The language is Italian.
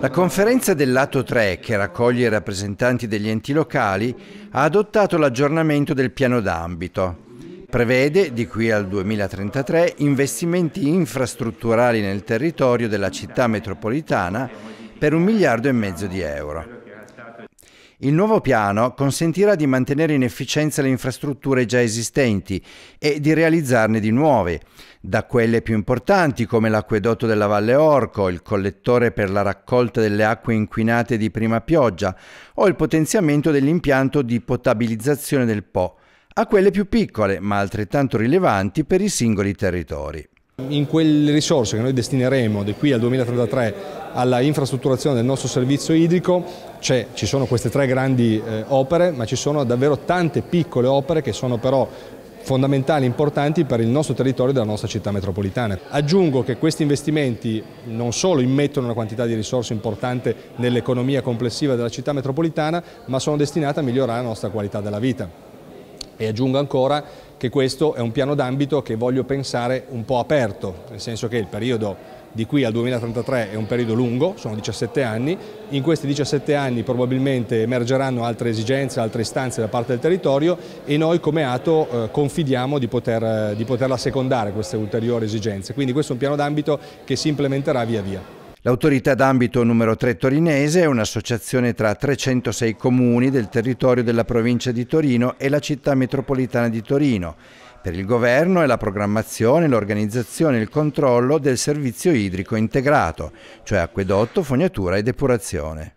La conferenza del lato 3, che raccoglie i rappresentanti degli enti locali, ha adottato l'aggiornamento del piano d'ambito. Prevede, di qui al 2033, investimenti infrastrutturali nel territorio della città metropolitana per un miliardo e mezzo di euro. Il nuovo piano consentirà di mantenere in efficienza le infrastrutture già esistenti e di realizzarne di nuove, da quelle più importanti come l'acquedotto della Valle Orco, il collettore per la raccolta delle acque inquinate di prima pioggia o il potenziamento dell'impianto di potabilizzazione del Po, a quelle più piccole ma altrettanto rilevanti per i singoli territori. In quelle risorse che noi destineremo da qui al 2033 alla infrastrutturazione del nostro servizio idrico ci sono queste tre grandi eh, opere, ma ci sono davvero tante piccole opere che sono però fondamentali, importanti per il nostro territorio e la nostra città metropolitana. Aggiungo che questi investimenti non solo immettono una quantità di risorse importante nell'economia complessiva della città metropolitana, ma sono destinate a migliorare la nostra qualità della vita. E aggiungo ancora che questo è un piano d'ambito che voglio pensare un po' aperto, nel senso che il periodo di qui al 2033 è un periodo lungo, sono 17 anni, in questi 17 anni probabilmente emergeranno altre esigenze, altre istanze da parte del territorio e noi come Ato eh, confidiamo di, poter, eh, di poterla secondare queste ulteriori esigenze, quindi questo è un piano d'ambito che si implementerà via via. L'autorità d'ambito numero 3 torinese è un'associazione tra 306 comuni del territorio della provincia di Torino e la città metropolitana di Torino per il governo è la programmazione, l'organizzazione e il controllo del servizio idrico integrato, cioè acquedotto, fognatura e depurazione.